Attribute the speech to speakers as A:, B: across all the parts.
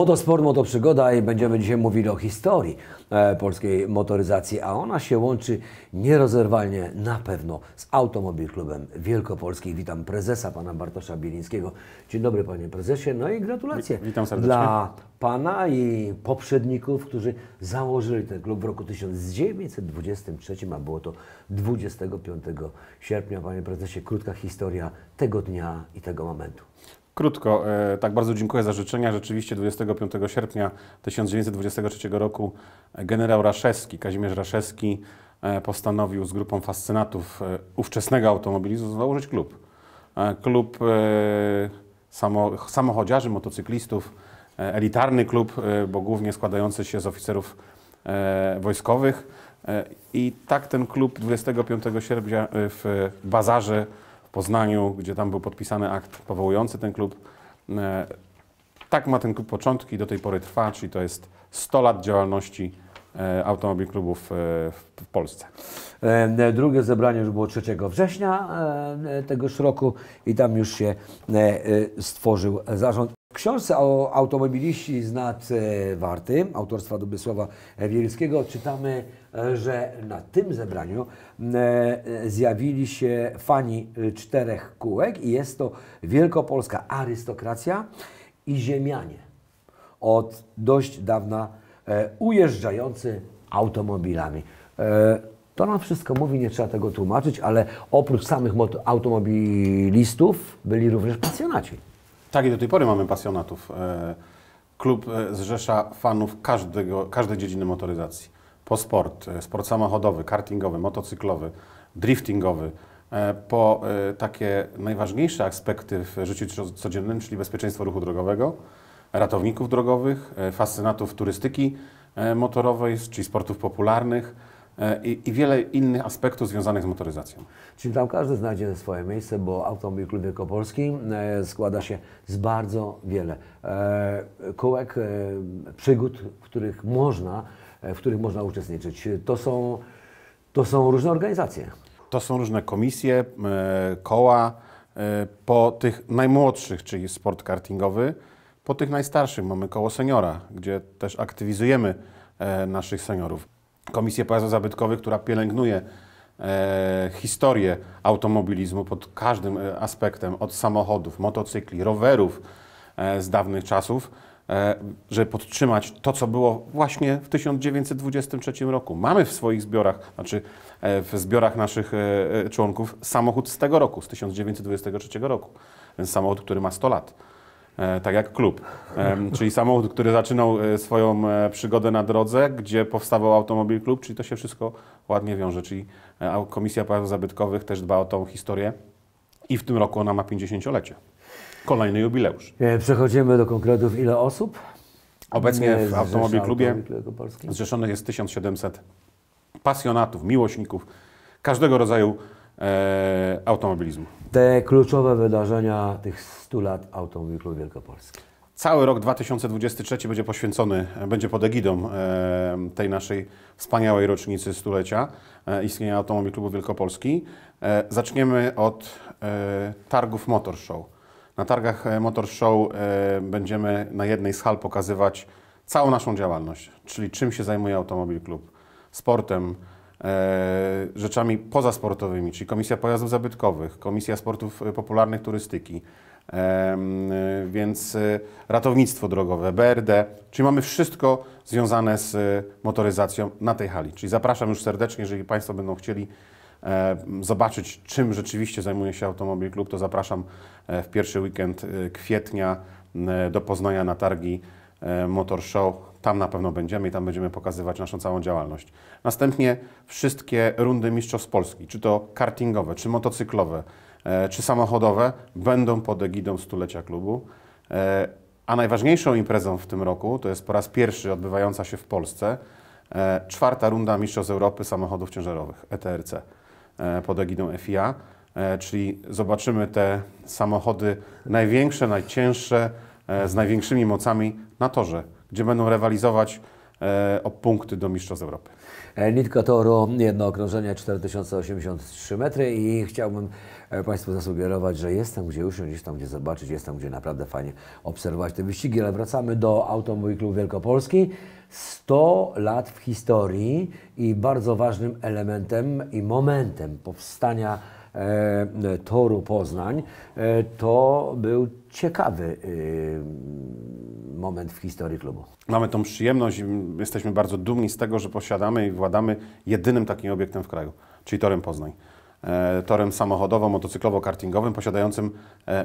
A: Motosport, motoprzygoda i będziemy dzisiaj mówili o historii e, polskiej motoryzacji, a ona się łączy nierozerwalnie na pewno z Automobil Klubem Wielkopolski. Witam prezesa pana Bartosza Bielińskiego. Dzień dobry panie prezesie, no i gratulacje Witam serdecznie. dla pana i poprzedników, którzy założyli ten klub w roku 1923, a było to 25 sierpnia. Panie prezesie, krótka historia tego dnia i tego momentu.
B: Krótko, e, tak bardzo dziękuję za życzenia. Rzeczywiście 25 sierpnia 1923 roku generał Raszewski, Kazimierz Raszewski e, postanowił z grupą fascynatów e, ówczesnego automobilizmu założyć klub. Klub samochodziarzy, motocyklistów, elitarny klub, bo głównie składający się z oficerów wojskowych. I tak ten klub 25 sierpnia w bazarze Poznaniu, gdzie tam był podpisany akt powołujący ten klub. E, tak ma ten klub początki, do tej pory trwa, czyli to jest 100 lat działalności e,
A: automobil klubów e, w Polsce. Drugie zebranie już było 3 września tegoż roku i tam już się stworzył zarząd. W książce o automobiliści z nad e, Warty, autorstwa Dobysława Wielskiego, czytamy, e, że na tym zebraniu e, zjawili się fani czterech kółek i jest to wielkopolska arystokracja i ziemianie od dość dawna ujeżdżający automobilami. To nam wszystko mówi, nie trzeba tego tłumaczyć, ale oprócz samych automobilistów byli również pasjonaci.
B: Tak i do tej pory mamy pasjonatów. E, klub e, zrzesza fanów każdego, każdej dziedziny motoryzacji. Po sport, e, sport samochodowy, kartingowy, motocyklowy, driftingowy, po takie najważniejsze aspekty w życiu codziennym, czyli bezpieczeństwo ruchu drogowego, ratowników drogowych, fascynatów turystyki motorowej, czyli
A: sportów popularnych, E, i, i, wiele innych aspektów związanych z motoryzacją. Czyli tam każdy znajdzie swoje miejsce, bo Automobil Klub Wielkopolski e, składa się z bardzo wiele e, kółek, przygód, w których można, w których można uczestniczyć. To są, to są różne organizacje. To są różne komisje,
B: koła, po tych najmłodszych, czyli sport kartingowy, po tych najstarszych mamy koło seniora, gdzie też aktywizujemy naszych seniorów. Komisję Pojazdów Zabytkowych, która pielęgnuje e, historię automobilizmu pod każdym e, aspektem, od samochodów, motocykli, rowerów e, z dawnych czasów, e, żeby podtrzymać to, co było właśnie w 1923 roku. Mamy w swoich zbiorach, znaczy e, w zbiorach naszych e, członków samochód z tego roku, z 1923 roku. Więc samochód, który ma 100 lat. E, tak jak klub. E, czyli samochód, który zaczynał e, swoją przygodę na drodze, gdzie powstawał automobil klub, czyli to się wszystko ładnie wiąże. Czyli Komisja Praw Zabytkowych też dba o tą historię i w tym roku ona ma 50-lecie. Kolejny jubileusz.
A: Przechodzimy do konkretów. Ile osób? Obecnie w Automobil Klubie
B: zrzeszonych jest 1700 pasjonatów, miłośników każdego rodzaju e,
A: automobilizmu. Te kluczowe wydarzenia tych 100 lat automobilu Wielkopolski.
B: Cały rok 2023 będzie poświęcony, e, będzie pod egidą e, tej naszej wspaniałej rocznicy stulecia e, istnienia Automobil Klubu Wielkopolski. E, zaczniemy od e, targów Motor Show. Na targach e, Motor Show będziemy na jednej z hal pokazywać całą naszą działalność, czyli czym się zajmuje Automobil Klub. Sportem, E, rzeczami pozasportowymi, czyli Komisja Pojazdów Zabytkowych, Komisja Sportów e, Popularnych Turystyki, e, więc ratownictwo drogowe, BRD, czyli mamy wszystko związane z motoryzacją na tej hali. Czyli zapraszam już serdecznie, jeżeli Państwo będą chcieli zobaczyć, czym rzeczywiście zajmuje się Automobil Klub, to zapraszam w pierwszy weekend kwietnia do Poznania na targi Motor Show tam na pewno będziemy i tam będziemy pokazywać naszą całą działalność. Następnie wszystkie rundy Mistrzostw Polski, czy to kartingowe, czy motocyklowe, e, czy samochodowe, będą pod egidą stulecia klubu. E, a najważniejszą imprezą w tym roku, to jest po raz pierwszy odbywająca się w Polsce, e, czwarta runda Mistrzostw Europy samochodów ciężarowych, ETRC, pod egidą FIA. Czyli zobaczymy te samochody największe, najcięższe, z największymi mocami na torze gdzie będą rywalizować e, o punkty do Mistrzostw
A: Europy. E, Nitka toru, jedno okrążenie 4083 metry i chciałbym e, Państwu zasugerować, że jestem gdzie usiąść, jest tam gdzie zobaczyć, jest tam gdzie naprawdę fajnie obserwować te wyścigi, ale wracamy do Automój Wielkopolski. 100 lat w historii i bardzo ważnym elementem i momentem powstania E, toru Poznań, e, to był ciekawy e, moment w historii klubu. Mamy tą przyjemność, jesteśmy bardzo dumni z tego, że
B: posiadamy i władamy jedynym takim obiektem w kraju, czyli torem Poznań torem samochodowo-motocyklowo-kartingowym posiadającym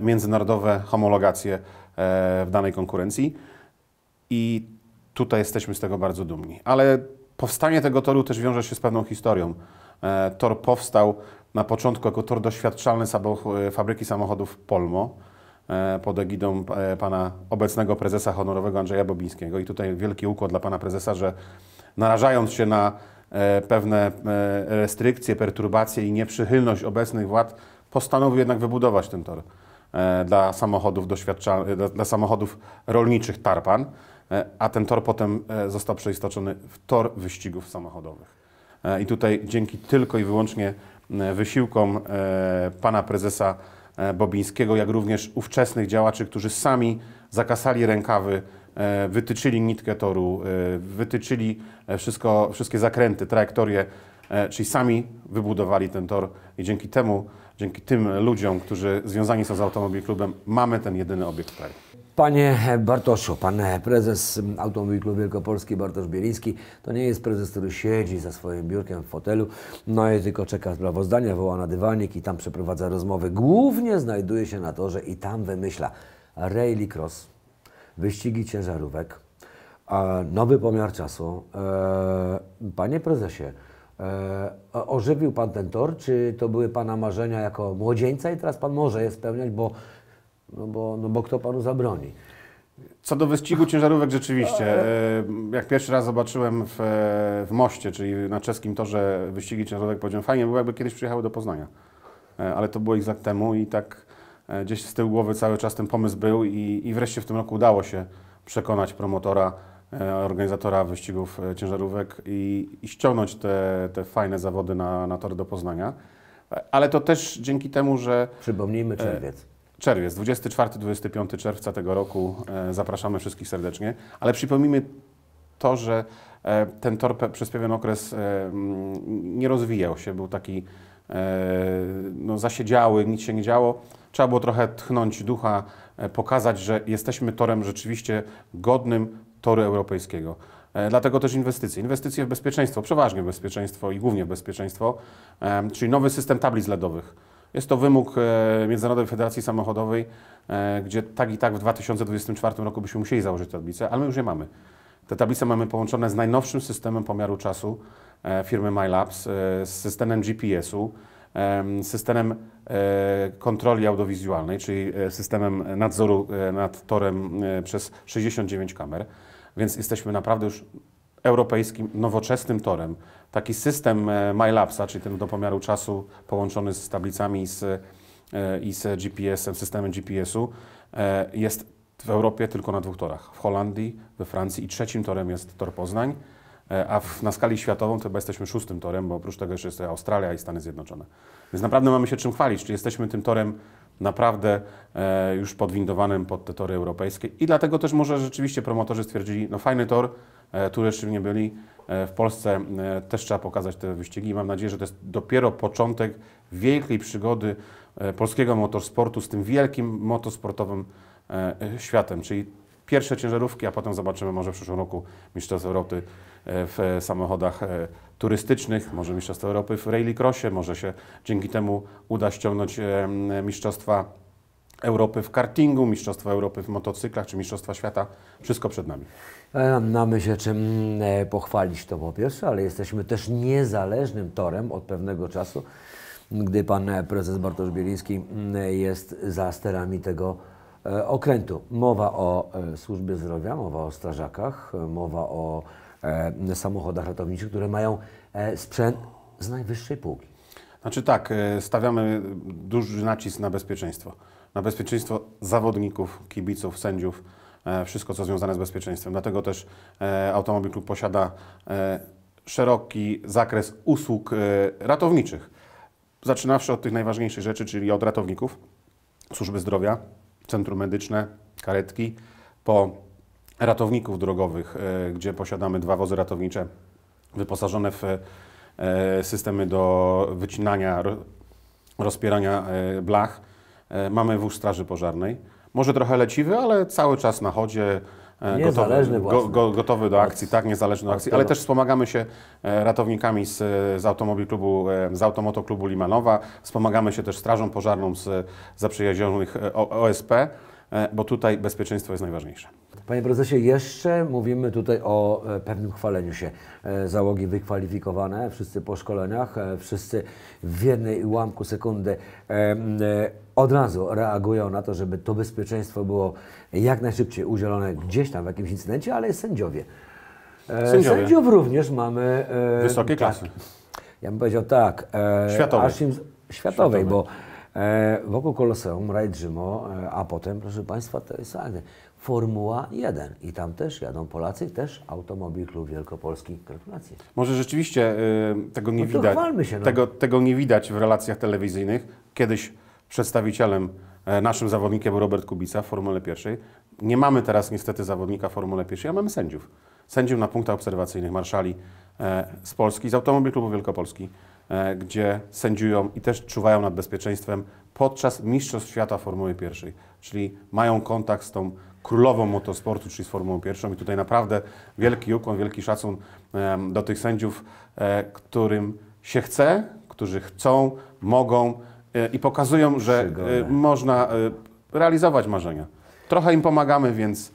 B: międzynarodowe homologacje w danej konkurencji i tutaj jesteśmy z tego bardzo dumni. Ale powstanie tego toru też wiąże się z pewną historią. Tor powstał na początku jako tor doświadczalny e, fabryki samochodów Polmo e, pod egidą e, pana obecnego prezesa honorowego Andrzeja Bobińskiego. I tutaj wielki układ dla pana prezesa, że narażając się na pewne restrykcje, perturbacje i nieprzychylność obecnych władz, postanowił jednak wybudować ten tor dla samochodów, doświadczalnych, dla, dla samochodów rolniczych Tarpan, a ten tor potem został przeistoczony w tor wyścigów samochodowych. I tutaj dzięki tylko i wyłącznie E, wysiłkom e, pana prezesa e, Bobińskiego, jak również ówczesnych działaczy, którzy sami zakasali rękawy, wytyczyli nitkę toru, wytyczyli wszystko, wszystkie zakręty, trajektorie, czyli sami wybudowali ten tor i dzięki temu,
A: dzięki tym ludziom, którzy związani są z Automobil Klubem, mamy ten jedyny obiekt w kraju. Panie Bartoszu, pan prezes Automobil Klub Wielkopolski Bartosz Bieliński to nie jest prezes, który siedzi za swoim biurkiem w fotelu, no i tylko czeka sprawozdania, woła na dywanik i tam przeprowadza rozmowy. Głównie znajduje się na torze i tam wymyśla rally cross, wyścigi ciężarówek, e, nowy pomiar czasu. E, panie prezesie, e, ożywił pan ten tor, czy to były pana marzenia jako młodzieńca i teraz pan może je spełniać, bo no bo, no bo kto panu zabroni? Co do wyścigu ciężarówek, rzeczywiście. E, jak pierwszy raz zobaczyłem w, e, w
B: Moście, czyli na czeskim torze wyścigi ciężarówek, powiedziałem, fajnie było, jakby kiedyś przyjechały do Poznania. E, ale to było ich lat temu i tak gdzieś z tyłu głowy cały czas ten pomysł był i, i wreszcie w tym roku udało się przekonać promotora, organizatora wyścigów ciężarówek i, i ściągnąć te, te fajne zawody na, na tor do Poznania. Ale to też dzięki temu, że... Przypomnijmy czerwiec. Czerwiec, 24-25 czerwca tego roku. E, zapraszamy wszystkich serdecznie. Ale przypomnijmy to, że e, ten tor przez pewien okres e, nie rozwijał się, był taki no, zasiedziały, nic się nie działo. Trzeba było trochę tchnąć ducha, pokazać, że jesteśmy torem rzeczywiście godnym toru europejskiego. Dlatego też inwestycje. Inwestycje w bezpieczeństwo, przeważnie w bezpieczeństwo i głównie w bezpieczeństwo, czyli nowy system tablic LEDowych jest to wymóg e, Międzynarodowej Federacji Samochodowej, e, gdzie tak i tak w 2024 roku byśmy musieli założyć tablicę, ale my już je mamy. Te tablice mamy połączone z najnowszym systemem pomiaru czasu e, firmy MyLabs, z systemem GPS-u, systemem kontroli audiowizualnej, czyli systemem nadzoru nad torem przez 69 kamer. Więc jesteśmy naprawdę już europejskim, nowoczesnym torem, taki system e, MyLapsa, czyli ten do pomiaru czasu połączony z tablicami i z, e, i z GPS-em, systemem GPS-u, e, jest w Europie tylko na dwóch torach. W Holandii, we Francji i trzecim torem jest tor Poznań, a w, na skali światową to chyba jesteśmy szóstym torem, bo oprócz tego jeszcze jest Australia i Stany Zjednoczone. Więc naprawdę mamy się czym chwalić, czy jesteśmy tym torem naprawdę e, już podwindowanym pod te tory europejskie i dlatego też może rzeczywiście promotorzy stwierdzili, no fajny tor, e, tu jeszcze nie byli, E, w Polsce e, też trzeba pokazać te wyścigi i mam nadzieję, że to jest dopiero początek wielkiej przygody e, polskiego motorsportu z tym wielkim motosportowym światem, czyli pierwsze ciężarówki, a potem zobaczymy może w przyszłym roku Mistrzostw Europy w samochodach turystycznych, może mistrzostw Europy w rallycrossie, może się dzięki temu uda ściągnąć Mistrzostwa Europy w kartingu, Mistrzostwa Europy w motocyklach czy Mistrzostwa
A: Świata. Wszystko przed nami. E, mamy się czym e, pochwalić to po pierwsze, ale jesteśmy też niezależnym torem od pewnego czasu, gdy pan e, prezes Bartosz Bieliński mm, jest za sterami tego okrętu. Mowa o służbie zdrowia, mowa o strażakach, mowa o samochodach ratowniczych, które mają sprzęt z najwyższej półki.
B: Znaczy tak, stawiamy duży nacisk na bezpieczeństwo na bezpieczeństwo zawodników, kibiców, sędziów, e, wszystko co związane z bezpieczeństwem. Dlatego też e, Automobil Klub posiada e, szeroki zakres usług ratowniczych. Zaczynawszy od tych najważniejszych rzeczy, czyli od ratowników, służby zdrowia, centrum medyczne, karetki, po ratowników drogowych, gdzie posiadamy dwa wozy ratownicze wyposażone w systemy do wycinania, rozpierania blach E, mamy wóz Straży Pożarnej. Może trochę leciwy, ale cały czas na chodzie, e, gotowy, go, go, gotowy do akcji, od, tak, niezależny do akcji, ale też wspomagamy się e, ratownikami z, z Automobil Klubu, z automotoklubu Limanowa, wspomagamy się też Strażą Pożarną z zaprzyjaźnionych OSP, bo tutaj bezpieczeństwo jest najważniejsze.
A: Panie prezesie, jeszcze mówimy tutaj o pewnym chwaleniu się. Załogi wykwalifikowane, wszyscy po szkoleniach, wszyscy w jednej ułamku sekundy od razu reagują na to, żeby to bezpieczeństwo było jak najszybciej udzielone gdzieś tam w jakimś incydencie, ale sędziowie. E, sędziowie. Sędziów również mamy. E, Wysokie tak, klasy. Ja bym powiedział tak. E, światowej. Aż im, światowej, światowej, bo wokół Koloseum, Rajdrzymo, a potem, proszę Państwa, to jest Formuła 1 i tam też jadą Polacy, też Automobil Klub Wielkopolski. Gratulacje. Może
B: rzeczywiście y, tego nie no widać. Się, no. tego, tego nie widać w relacjach telewizyjnych. Kiedyś przedstawicielem, e, naszym zawodnikiem Robert Kubica w Formule Pierwszej. Nie mamy teraz niestety zawodnika w Formule Pierwszej, a mamy sędziów. Sędziów na punktach obserwacyjnych, marszali e, z Polski, z Automobil Klubu Wielkopolski, e, gdzie sędziują i też czuwają nad bezpieczeństwem podczas Mistrzostw Świata Formuły Pierwszej. Czyli mają kontakt z tą królową motosportu, czyli z Formułą Pierwszą. I tutaj naprawdę wielki ukłon, wielki szacun do tych sędziów, którym się chce, którzy chcą, mogą E, i pokazują, że e, można e, realizować marzenia. Trochę im pomagamy, więc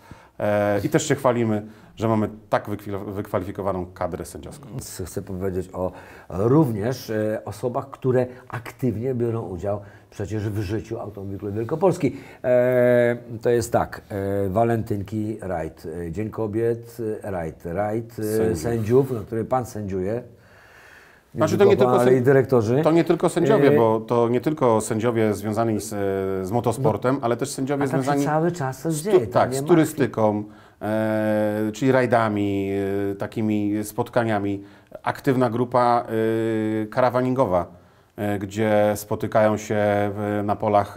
B: i też się chwalimy, że mamy tak wykwalifikowaną kadrę sędziowską.
A: Chcę powiedzieć o również osobach, które aktywnie biorą udział przecież w życiu Automobilu Wielkopolski. to jest tak, walentynki, rajd, Dzień Kobiet, rajd, rajd sędziów, sędziów na który Pan sędziuje. Znaczy, to nie tylko, ale i dyrektorzy. To nie tylko sędziowie, y- bo
B: to nie tylko sędziowie związani z, z motosportem, no. ale też sędziowie związani... cały
A: czas z, dzieje, tak, z turystyką,
B: e, czyli rajdami, e, takimi spotkaniami. Aktywna grupa e, karawaningowa, e, gdzie spotykają się e, na polach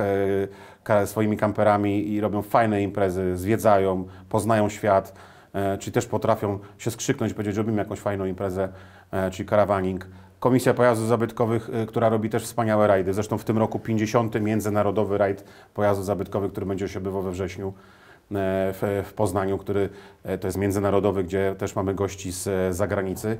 B: e, swoimi kamperami i robią fajne imprezy, zwiedzają, poznają świat, e, czy też potrafią się skrzyknąć, powiedzieć, robimy jakąś fajną imprezę, czyli karawaning. Komisja Pojazdów Zabytkowych, y, która robi też wspaniałe rajdy. Zresztą w tym roku 50. Międzynarodowy Rajd Pojazdów Zabytkowych, który będzie się odbywał we wrześniu y, w, w Poznaniu, który y, to jest międzynarodowy, gdzie też mamy gości z zagranicy.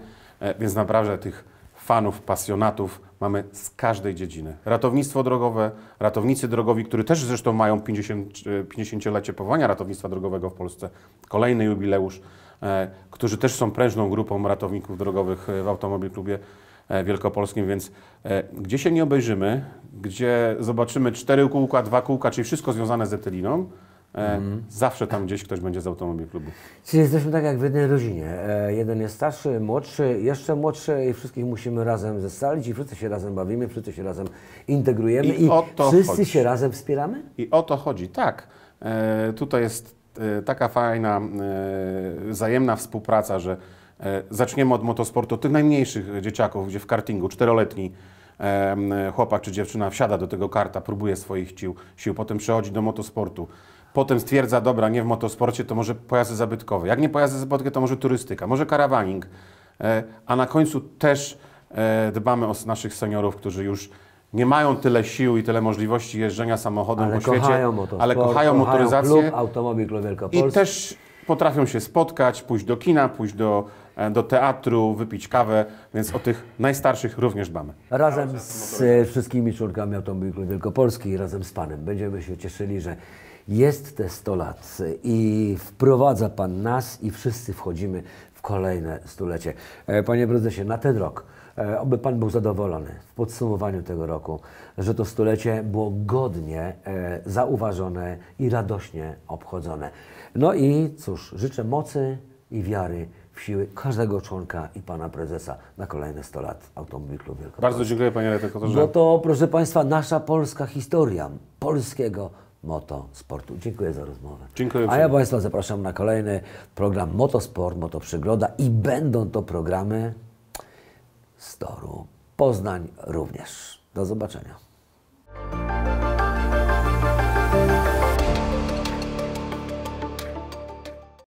B: Więc naprawdę tych fanów, pasjonatów mamy z każdej dziedziny. Ratownictwo drogowe, ratownicy drogowi, którzy też zresztą mają 50, 50-lecie powołania ratownictwa drogowego w Polsce, kolejny jubileusz, którzy też są prężną grupą ratowników drogowych w Automobil Klubie. E, wielkopolskim, więc e, gdzie się nie obejrzymy, gdzie zobaczymy cztery kółka, dwa kółka, czyli wszystko związane z etyliną, e, mhm. Zawsze tam gdzieś ktoś będzie z automobil klubu.
A: Czyli jesteśmy tak jak w jednej rodzinie. Jeden jest starszy, młodszy, jeszcze młodszy i wszystkich musimy razem zestalić i wszyscy się razem bawimy, wszyscy się razem integrujemy i, i wszyscy chodzi. się razem wspieramy?
B: I o to chodzi, tak. E, tutaj jest e, taka fajna, e, wzajemna współpraca, że E, zaczniemy od motosportu, tych najmniejszych dzieciaków, gdzie w kartingu czteroletni e, chłopak czy dziewczyna wsiada do tego karta, próbuje swoich sił, sił, potem przechodzi do motosportu. Potem stwierdza, dobra, nie w motosporcie, to może pojazdy zabytkowe. Jak nie pojazdy zabytkowe, to może turystyka, może karawaning. E, a na końcu też dbamy o naszych seniorów, którzy już nie mają tyle sił i tyle możliwości jeżdżenia samochodem ale po świecie, ale kochają motoryzację. Kochają klub,
A: automobil klub I też
B: potrafią się spotkać, pójść do kina, pójść do E, do teatru, wypić kawę, więc o tych najstarszych również
A: dbamy. Razem z e, wszystkimi członkami Automobilu Wielkopolski, razem z Panem, będziemy się cieszyli, że jest te 100 lat i wprowadza Pan nas i wszyscy wchodzimy w kolejne stulecie. E, panie prezesie, na ten rok, oby Pan był zadowolony w podsumowaniu tego roku, że to stulecie było godnie zauważone i radośnie obchodzone. No i cóż, życzę mocy i wiary w siły każdego członka i pana prezesa na kolejne 100 lat Automobil Klub Wielkopolski. Bardzo dziękuję panie redaktorze. No to proszę państwa, nasza polska historia polskiego motosportu. Dziękuję za rozmowę. Dziękuję. A ja państwa zapraszam na kolejny program Motosport, Motoprzygoda i będą to programy z Toru. Poznań również. Do zobaczenia.